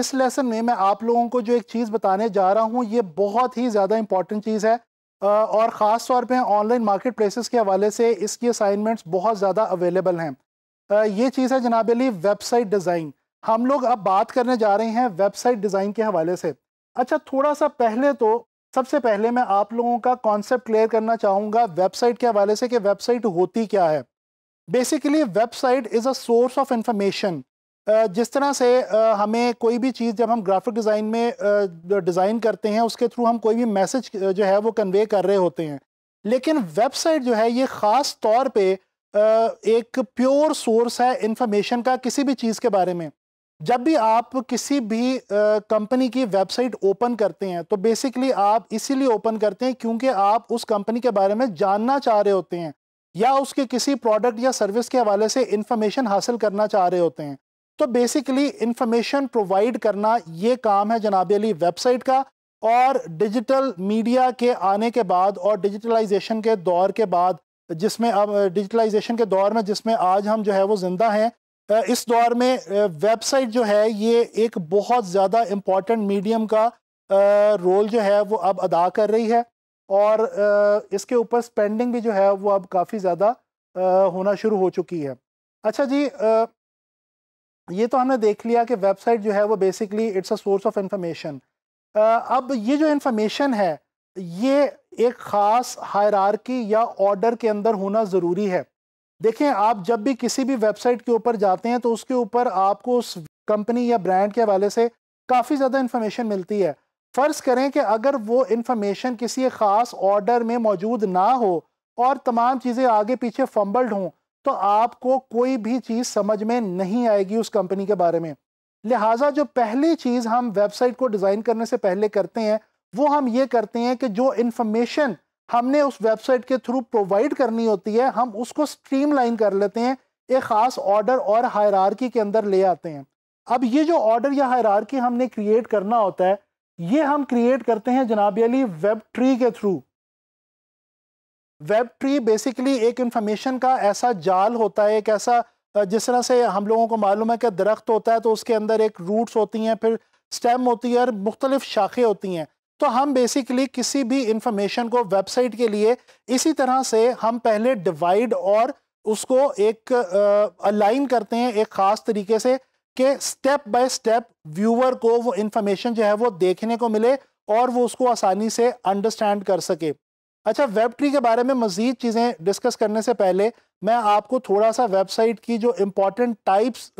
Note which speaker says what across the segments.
Speaker 1: इस लेसन में मैं आप लोगों को जो एक चीज़ बताने जा रहा हूँ ये बहुत ही ज़्यादा इंपॉर्टेंट चीज़ है और ख़ास तौर पे ऑनलाइन मार्केट प्लेसेस के हवाले से इसकी असाइनमेंट्स बहुत ज़्यादा अवेलेबल हैं ये चीज़ है जनाब अली वेबसाइट डिज़ाइन हम लोग अब बात करने जा रहे हैं वेबसाइट डिज़ाइन के हवाले से अच्छा थोड़ा सा पहले तो सबसे पहले मैं आप लोगों का कॉन्सेप्ट क्लियर करना चाहूँगा वेबसाइट के हवाले से कि वेबसाइट होती क्या है basically website is a source of information जिस तरह से हमें कोई भी चीज़ जब हम ग्राफिक डिज़ाइन में डिज़ाइन करते हैं उसके थ्रू हम कोई भी मैसेज जो है वो कन्वे कर रहे होते हैं लेकिन वेबसाइट जो है ये ख़ास तौर पे एक प्योर सोर्स है इन्फॉर्मेशन का किसी भी चीज़ के बारे में जब भी आप किसी भी कंपनी की वेबसाइट ओपन करते हैं तो बेसिकली आप इसीलिए ओपन करते हैं क्योंकि आप उस कंपनी के बारे में जानना चाह रहे होते हैं या उसके किसी प्रोडक्ट या सर्विस के हवाले से इन्फॉर्मेशन हासिल करना चाह रहे होते हैं तो बेसिकली इंफॉर्मेशन प्रोवाइड करना ये काम है जनाब अली वेबसाइट का और डिजिटल मीडिया के आने के बाद और डिजिटलाइजेशन के दौर के बाद जिसमें अब डिजिटलाइजेशन के दौर में जिसमें आज हम जो है वो ज़िंदा हैं इस दौर में वेबसाइट जो है ये एक बहुत ज़्यादा इम्पॉर्टेंट मीडियम का रोल जो है वो अब अदा कर रही है और इसके ऊपर स्पेंडिंग भी जो है वो अब काफ़ी ज़्यादा होना शुरू हो चुकी है अच्छा जी ये तो हमने देख लिया कि वेबसाइट जो है वो basically it's a source of information अब ये जो इंफॉर्मेशन है ये एक ख़ास हायरार्की या ऑर्डर के अंदर होना ज़रूरी है देखें आप जब भी किसी भी वेबसाइट के ऊपर जाते हैं तो उसके ऊपर आपको उस कंपनी या ब्रांड के हवाले से काफ़ी ज़्यादा इन्फॉर्मेशन मिलती है फ़र्ज़ करें कि अगर वो इन्फॉर्मेशन किसी ख़ास ऑर्डर में मौजूद ना हो और तमाम चीज़ें आगे पीछे फम्बल्ड हों तो आपको कोई भी चीज़ समझ में नहीं आएगी उस कंपनी के बारे में लिहाजा जो पहली चीज़ हम वेबसाइट को डिज़ाइन करने से पहले करते हैं वो हम ये करते हैं कि जो इन्फॉर्मेशन हमने उस वेबसाइट के थ्रू प्रोवाइड करनी होती है हम उसको स्ट्रीमलाइन कर लेते हैं एक ख़ास ऑर्डर और हायरारकी के अंदर ले आते हैं अब ये जो ऑर्डर या हायरारकी हमने क्रिएट करना होता है ये हम क्रिएट करते हैं जनाब अली वेब ट्री के थ्रू वेब ट्री बेसिकली एक इंफॉर्मेशन का ऐसा जाल होता है एक ऐसा जिस तरह से हम लोगों को मालूम है कि दरख्त होता है तो उसके अंदर एक रूट्स होती हैं फिर स्टेम होती है और मुख्तलिफ शाखें होती हैं तो हम बेसिकली किसी भी इंफॉर्मेशन को वेबसाइट के लिए इसी तरह से हम पहले डिवाइड और उसको एक अलाइन करते हैं एक ख़ास तरीके से कि स्टेप बाय स्टेप व्यूअर को वो इंफॉर्मेशन जो है वो देखने को मिले और वो उसको आसानी से अंडरस्टैंड कर सके अच्छा वेब ट्री के बारे में मज़ीद चीज़ें डिस्कस करने से पहले मैं आपको थोड़ा सा वेबसाइट की जो इम्पॉर्टेंट टाइप्स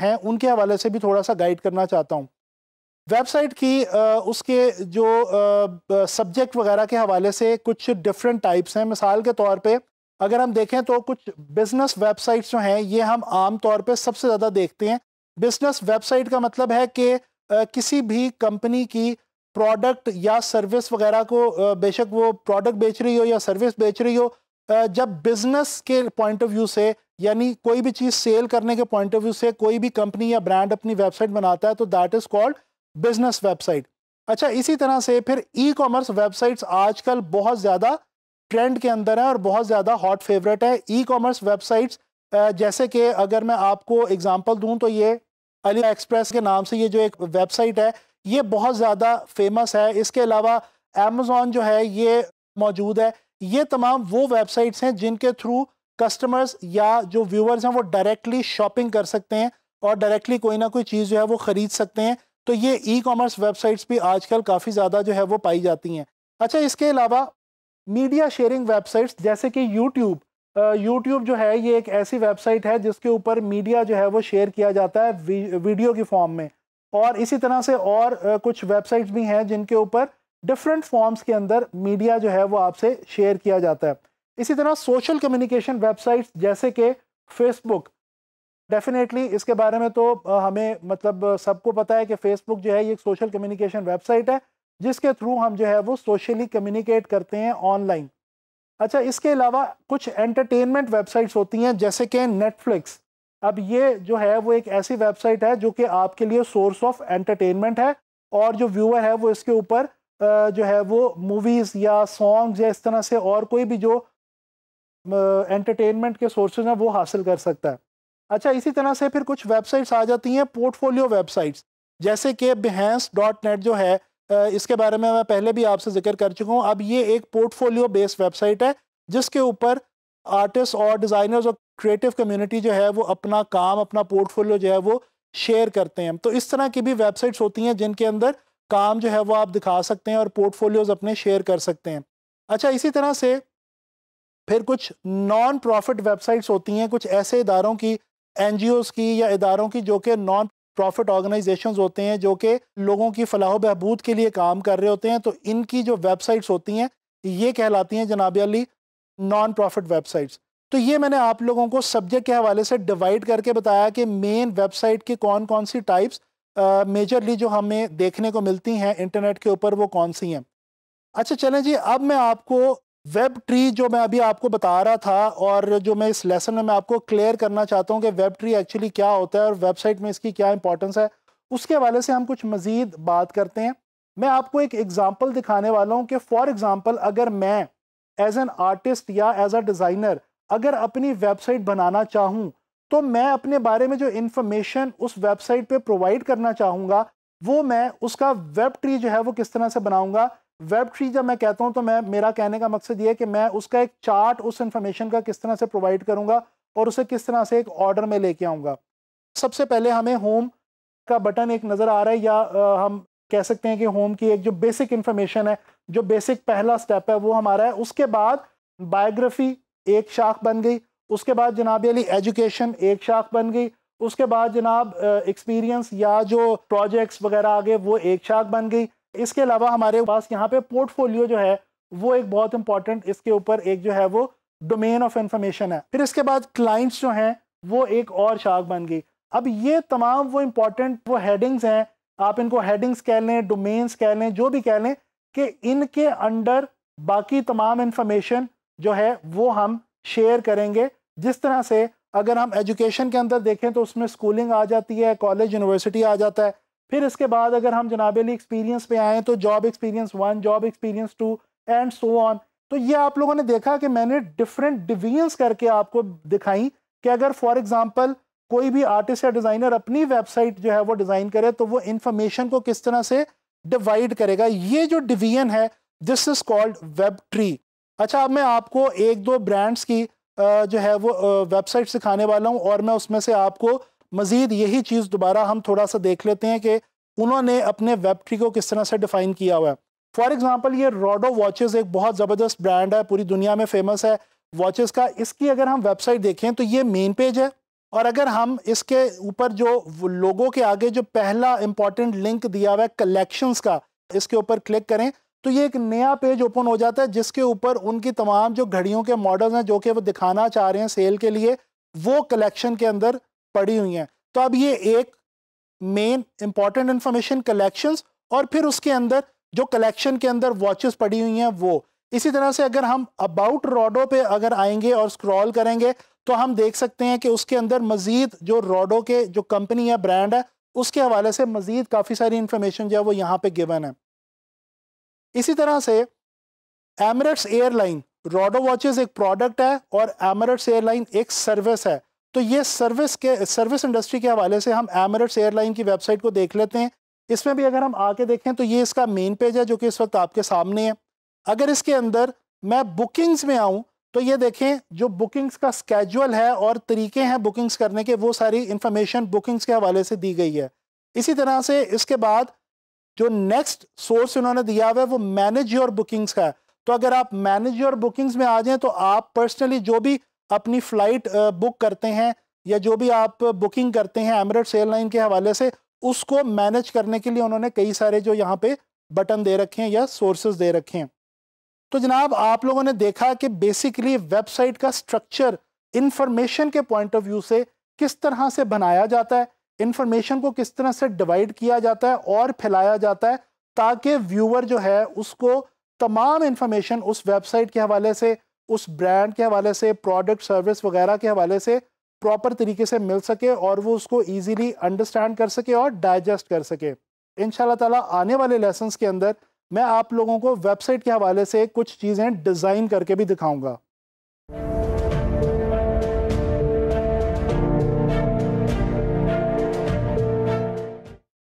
Speaker 1: हैं उनके हवाले से भी थोड़ा सा गाइड करना चाहता हूँ वेबसाइट की उसके जो सब्जेक्ट वगैरह के हवाले से कुछ डिफरेंट टाइप्स हैं मिसाल के तौर पे अगर हम देखें तो कुछ बिज़नेस वेबसाइट्स जो हैं ये हम आम तौर पे सबसे ज़्यादा देखते हैं बिज़नेस वेबसाइट का मतलब है कि किसी भी कंपनी की प्रोडक्ट या सर्विस वगैरह को बेशक वो प्रोडक्ट बेच रही हो या सर्विस बेच रही हो जब बिजनेस के पॉइंट ऑफ व्यू से यानी कोई भी चीज़ सेल करने के पॉइंट ऑफ व्यू से कोई भी कंपनी या ब्रांड अपनी वेबसाइट बनाता है तो that is called business website अच्छा इसी तरह से फिर ई कॉमर्स वेबसाइट्स आजकल बहुत ज़्यादा ट्रेंड के अंदर है और बहुत ज़्यादा हॉट फेवरेट है ई कॉमर्स वेबसाइट्स जैसे कि अगर मैं आपको एग्जाम्पल दूँ तो ये अली एक्सप्रेस के नाम से ये जो एक वेबसाइट है ये बहुत ज़्यादा फेमस है इसके अलावा अमेज़ोन जो है ये मौजूद है ये तमाम वो वेबसाइट्स हैं जिनके थ्रू कस्टमर्स या जो व्यूअर्स हैं वो डायरेक्टली शॉपिंग कर सकते हैं और डायरेक्टली कोई ना कोई चीज़ जो है वो ख़रीद सकते हैं तो ये ई कॉमर्स वेबसाइट्स भी आजकल काफ़ी ज़्यादा जो है वो पाई जाती हैं अच्छा इसके अलावा मीडिया शेयरिंग वेबसाइट्स जैसे कि यूट्यूब यूट्यूब जो है ये एक ऐसी वेबसाइट है जिसके ऊपर मीडिया जो है वो शेयर किया जाता है वीडियो की फॉर्म में और इसी तरह से और कुछ वेबसाइट्स भी हैं जिनके ऊपर डिफरेंट फॉर्म्स के अंदर मीडिया जो है वो आपसे शेयर किया जाता है इसी तरह सोशल कम्युनिकेशन वेबसाइट्स जैसे कि फेसबुक डेफिनेटली इसके बारे में तो हमें मतलब सबको पता है कि फेसबुक जो है ये एक सोशल कम्युनिकेशन वेबसाइट है जिसके थ्रू हम जो है वो सोशली कम्युनिकेट करते हैं ऑनलाइन अच्छा इसके अलावा कुछ एंटरटेनमेंट वेबसाइट्स होती हैं जैसे कि नेटफ्लिक्स अब ये जो है वो एक ऐसी वेबसाइट है जो कि आपके लिए सोर्स ऑफ एंटरटेनमेंट है और जो व्यूअर है वो इसके ऊपर जो है वो मूवीज़ या सॉन्ग्स या इस तरह से और कोई भी जो एंटरटेनमेंट के सोर्सेज हैं वो हासिल कर सकता है अच्छा इसी तरह से फिर कुछ वेबसाइट्स आ जाती हैं पोर्टफोलियो वेबसाइट्स जैसे कि बिहेंस डॉट नेट जो है इसके बारे में मैं पहले भी आपसे जिक्र कर चुका हूँ अब ये एक पोर्टफोलियो बेस्ड वेबसाइट है जिसके ऊपर आर्टिस्ट और डिज़ाइनर्स और क्रिएटिव कम्युनिटी जो है वो अपना काम अपना पोर्टफोलियो जो है वो शेयर करते हैं तो इस तरह की भी वेबसाइट्स होती हैं जिनके अंदर काम जो है वो आप दिखा सकते हैं और पोर्टफोलियोज अपने शेयर कर सकते हैं अच्छा इसी तरह से फिर कुछ नॉन प्रॉफिट वेबसाइट्स होती हैं कुछ ऐसे इदारों की एन की या इदारों की जो कि नॉन प्रॉफिट ऑर्गेनाइजेशंस होते हैं जो कि लोगों की फलाह बहबूद के लिए काम कर रहे होते हैं तो इनकी जो वेबसाइट्स होती हैं ये कहलाती हैं जनाब अली नॉन प्रॉफिट वेबसाइट्स तो ये मैंने आप लोगों को सब्जेक्ट के हवाले से डिवाइड करके बताया कि मेन वेबसाइट की कौन कौन सी टाइप्स मेजरली जो हमें देखने को मिलती हैं इंटरनेट के ऊपर वो कौन सी हैं अच्छा चलें जी अब मैं आपको वेब ट्री जो मैं अभी आपको बता रहा था और जो मैं इस लेसन में मैं आपको क्लियर करना चाहता हूँ कि वेब ट्री एक्चुअली क्या होता है और वेबसाइट में इसकी क्या इंपॉर्टेंस है उसके हवाले से हम कुछ मज़ीद बात करते हैं मैं आपको एक एग्ज़ाम्पल दिखाने वाला हूँ कि फ़ॉर एग्ज़ाम्पल अगर मैं एज एन आर्टिस्ट या एज अ डिज़ाइनर अगर अपनी वेबसाइट बनाना चाहूँ तो मैं अपने बारे में जो इन्फॉर्मेशन उस वेबसाइट पे प्रोवाइड करना चाहूँगा वो मैं उसका वेब ट्री जो है वो किस तरह से बनाऊँगा वेब ट्री जब मैं कहता हूँ तो मैं मेरा कहने का मकसद ये है कि मैं उसका एक चार्ट उस इन्फॉर्मेशन का किस तरह से प्रोवाइड करूँगा और उसे किस तरह से एक ऑर्डर में लेके आऊँगा सबसे पहले हमें होम का बटन एक नज़र आ रहा है या आ, हम कह सकते हैं कि होम की एक जो बेसिक इन्फॉर्मेशन है जो बेसिक पहला स्टेप है वो हमारा है उसके बाद बायोग्राफी एक शाख बन गई उसके बाद जनाब अली एजुकेशन एक शाख बन गई उसके बाद जनाब एक्सपीरियंस या जो प्रोजेक्ट्स वगैरह आगे वो एक शाख बन गई इसके अलावा हमारे पास यहाँ पे पोर्टफोलियो जो है वो एक बहुत इंपॉर्टेंट इसके ऊपर एक जो है वो डोमेन ऑफ इंफॉर्मेशन है फिर इसके बाद क्लाइंट्स जो हैं वो एक और शाख बन गई अब ये तमाम वो इम्पॉर्टेंट वो हेडिंग्स हैं आप इनको हेडिंग्स कह लें डोमेन्स कह लें जो भी कह लें कि इनके अंडर बाकी तमाम इन्फॉर्मेशन जो है वो हम शेयर करेंगे जिस तरह से अगर हम एजुकेशन के अंदर देखें तो उसमें स्कूलिंग आ जाती है कॉलेज यूनिवर्सिटी आ जाता है फिर इसके बाद अगर हम जनाब अली एक्सपीरियंस पे आएँ तो job experience one job experience two and so on तो ये आप लोगों ने देखा कि मैंने डिफरेंट डिवीजन्स करके आपको दिखाई कि अगर फॉर एग्ज़ाम्पल कोई भी आर्टिस्ट या डिज़ाइनर अपनी वेबसाइट जो है वो डिज़ाइन करे तो वो इन्फॉर्मेशन को किस तरह से डिवाइड करेगा ये जो डिवीजन है this is called web tree अच्छा अब मैं आपको एक दो ब्रांड्स की जो है वो वेबसाइट सिखाने वाला हूँ और मैं उसमें से आपको मज़ीद यही चीज़ दोबारा हम थोड़ा सा देख लेते हैं कि उन्होंने अपने वेब ट्री को किस तरह से डिफ़ाइन किया हुआ है फॉर एग्ज़ाम्पल ये रोडो वॉचेज़ एक बहुत ज़बरदस्त ब्रांड है पूरी दुनिया में फेमस है वॉचेज़ का इसकी अगर हम वेबसाइट देखें तो ये मेन पेज है और अगर हम इसके ऊपर जो लोगों के आगे जो पहला इंपॉर्टेंट लिंक दिया हुआ है कलेक्शंस का इसके ऊपर क्लिक करें तो ये एक नया पेज ओपन हो जाता है जिसके ऊपर उनकी तमाम जो घड़ियों के मॉडल्स हैं जो कि वो दिखाना चाह रहे हैं सेल के लिए वो कलेक्शन के अंदर पड़ी हुई हैं तो अब ये एक मेन इंपॉर्टेंट इन्फॉर्मेशन कलेक्शंस और फिर उसके अंदर जो कलेक्शन के अंदर वॉचेस पड़ी हुई हैं वो इसी तरह से अगर हम अबाउट रोडो पे अगर आएंगे और स्क्रॉल करेंगे तो हम देख सकते हैं कि उसके अंदर मज़ीद जो रोडो के जो कंपनी है ब्रांड है उसके हवाले से मज़ीद काफ़ी सारी इंफॉर्मेशन जो है वो यहाँ पे गिवन है इसी तरह से एमरट्स एयरलाइन रोडो वॉचेस एक प्रोडक्ट है और एमरट्स एयरलाइन एक सर्विस है तो ये सर्विस के सर्विस इंडस्ट्री के हवाले से हम एमरट्स एयरलाइन की वेबसाइट को देख लेते हैं इसमें भी अगर हम आके देखें तो ये इसका मेन पेज है जो कि इस वक्त आपके सामने है अगर इसके अंदर मैं बुकिंग्स में आऊँ तो ये देखें जो बुकिंग्स का स्केजुअल है और तरीके हैं बुकिंग्स करने के वो सारी इन्फॉर्मेशन बुकिंग्स के हवाले से दी गई है इसी तरह से इसके बाद जो नेक्स्ट सोर्स इन्होंने दिया हुआ है वो मैनेज योर बुकिंग्स का है तो अगर आप मैनेज योर बुकिंग्स में आ जाएं तो आप पर्सनली जो भी अपनी फ़्लाइट बुक करते हैं या जो भी आप बुकिंग करते हैं एमरेट्स एयरलाइन के हवाले से उसको मैनेज करने के लिए उन्होंने कई सारे जो यहाँ पे बटन दे रखे हैं या सोर्सेज दे रखे हैं तो जनाब आप लोगों ने देखा कि बेसिकली वेबसाइट का स्ट्रक्चर इंफॉर्मेशन के पॉइंट ऑफ व्यू से किस तरह से बनाया जाता है इंफॉर्मेशन को किस तरह से डिवाइड किया जाता है और फैलाया जाता है ताकि व्यूअर जो है उसको तमाम इन्फॉर्मेशन उस वेबसाइट के हवाले से उस ब्रांड के हवाले से प्रोडक्ट सर्विस वगैरह के हवाले से प्रॉपर तरीके से मिल सके और वो उसको ईजीली अंडरस्टैंड कर सके और डाइजेस्ट कर सके इन ताला आने वाले लेसन के अंदर मैं आप लोगों को वेबसाइट के हवाले से कुछ चीज़ें डिज़ाइन करके भी दिखाऊंगा